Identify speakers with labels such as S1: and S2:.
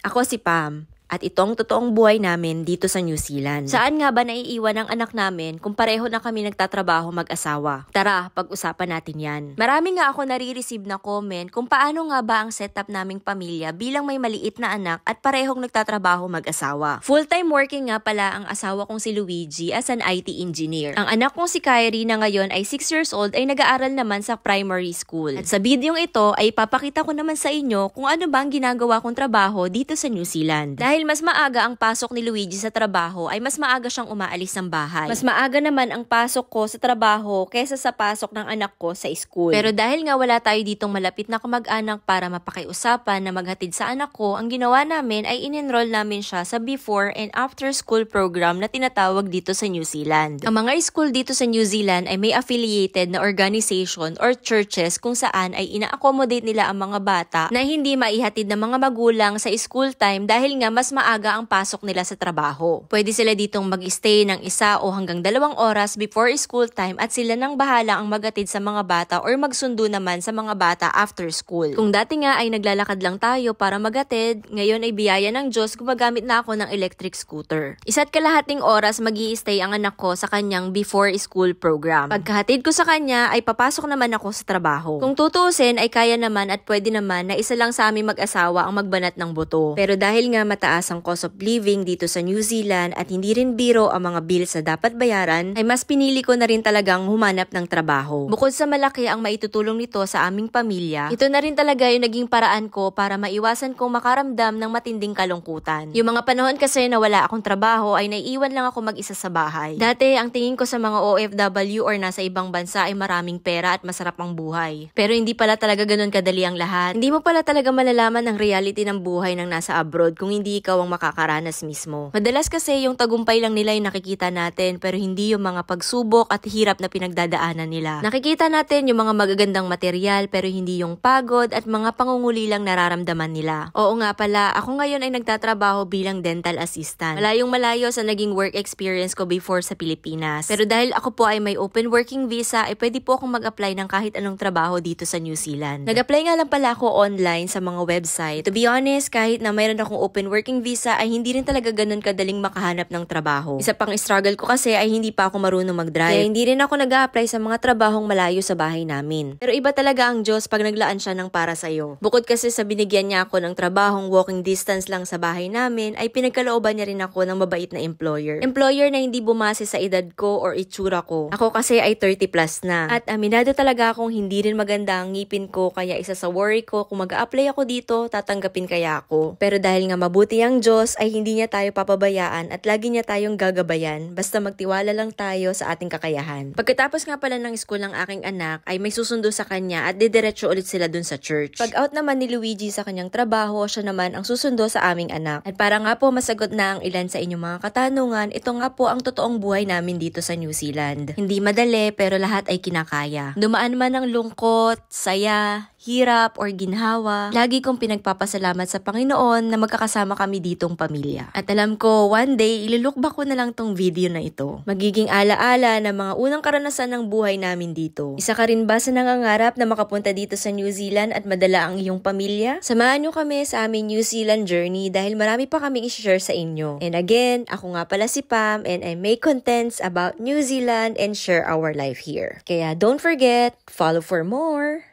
S1: Ako si Pam at itong totoong buhay namin dito sa New Zealand. Saan nga ba naiiwan ang anak namin kung pareho na kami nagtatrabaho mag-asawa? Tara, pag-usapan natin yan. Marami nga ako nare-receive na comment kung paano nga ba ang setup naming pamilya bilang may maliit na anak at parehong nagtatrabaho mag-asawa. Full-time working nga pala ang asawa kong si Luigi as an IT engineer. Ang anak kong si Kyrie na ngayon ay 6 years old ay nag-aaral naman sa primary school. At sa bidyong ito ay papakita ko naman sa inyo kung ano ba ang ginagawa kong trabaho dito sa New Zealand. Dahil dahil mas maaga ang pasok ni Luigi sa trabaho ay mas maaga siyang umaalis ng bahay. Mas maaga naman ang pasok ko sa trabaho kaysa sa pasok ng anak ko sa school. Pero dahil nga wala tayo ditong malapit na kumag anak para mapakiusapan na maghatid sa anak ko, ang ginawa namin ay inenroll namin siya sa before and after school program na tinatawag dito sa New Zealand. Ang mga school dito sa New Zealand ay may affiliated na organization or churches kung saan ay ina-accommodate nila ang mga bata na hindi maihatid ng mga magulang sa school time dahil nga mas maaga ang pasok nila sa trabaho. Pwede sila ditong mag-stay ng isa o hanggang dalawang oras before school time at sila nang bahala ang magatid sa mga bata or magsundo naman sa mga bata after school. Kung dati nga ay naglalakad lang tayo para magatid, ngayon ay biyaya ng Diyos gumagamit na ako ng electric scooter. Isa't kalahating oras mag stay ang anak ko sa kanyang before school program. Pagkahatid ko sa kanya ay papasok naman ako sa trabaho. Kung tutuusin ay kaya naman at pwede naman na isa lang sa aming mag-asawa ang magbanat ng buto. Pero dahil nga mataas mataas ang cost of living dito sa New Zealand at hindi rin biro ang mga bills na dapat bayaran, ay mas pinili ko na rin talagang humanap ng trabaho. Bukod sa malaki ang maitutulong nito sa aming pamilya, ito na rin talaga yung naging paraan ko para maiwasan kong makaramdam ng matinding kalungkutan. Yung mga panahon kasi na wala akong trabaho ay naiiwan lang ako mag-isa sa bahay. Dati, ang tingin ko sa mga OFW or nasa ibang bansa ay maraming pera at masarap ang buhay. Pero hindi pala talaga ganun kadali ang lahat. Hindi mo pala talaga malalaman ang reality ng buhay ng nasa abroad kung hindi ikaw ang makakaranas mismo. Madalas kasi yung tagumpay lang nila yung nakikita natin pero hindi yung mga pagsubok at hirap na pinagdadaanan nila. Nakikita natin yung mga magagandang material pero hindi yung pagod at mga pangunguli lang nararamdaman nila. Oo nga pala, ako ngayon ay nagtatrabaho bilang dental assistant. Malayong malayo sa naging work experience ko before sa Pilipinas. Pero dahil ako po ay may open working visa, ay pwede po akong mag-apply ng kahit anong trabaho dito sa New Zealand. Nag-apply nga lang pala ako online sa mga website. To be honest, kahit na mayroon akong open working aking visa ay hindi rin talaga ganun kadaling makahanap ng trabaho. Isa pang struggle ko kasi ay hindi pa ako marunong mag-drive. Kaya hindi rin ako nag apply sa mga trabahong malayo sa bahay namin. Pero iba talaga ang Diyos pag naglaan siya ng para sa'yo. Bukod kasi sa binigyan niya ako ng trabahong walking distance lang sa bahay namin, ay pinagkalooban niya rin ako ng mabait na employer. Employer na hindi bumase sa edad ko or itsura ko. Ako kasi ay 30 plus na. At aminado talaga akong hindi rin maganda ang ngipin ko kaya isa sa worry ko kung mag-apply ako dito, tatanggapin kaya ako. Pero dahil nga mabuti ay ang Diyos ay hindi niya tayo papabayaan at lagi niya tayong gagabayan basta magtiwala lang tayo sa ating kakayahan. Pagkatapos nga pala ng school ng aking anak ay may susundo sa kanya at didiretso ulit sila dun sa church. Pag out naman ni Luigi sa kanyang trabaho, siya naman ang susundo sa aming anak. At para nga po masagot na ang ilan sa inyong mga katanungan, ito nga po ang totoong buhay namin dito sa New Zealand. Hindi madali pero lahat ay kinakaya. Dumaan man ang lungkot, saya, hirap or ginhawa, lagi kong pinagpapasalamat sa Panginoon na magkakasama kami ditong pamilya. At alam ko, one day, ililook ko na lang tong video na ito. Magiging alaala -ala ng mga unang karanasan ng buhay namin dito. Isa ka rin ba sa nangangarap na makapunta dito sa New Zealand at madala ang iyong pamilya? Samahan nyo kami sa aming New Zealand journey dahil marami pa kaming i-share sa inyo. And again, ako nga pala si Pam and I make contents about New Zealand and share our life here. Kaya don't forget, follow for more!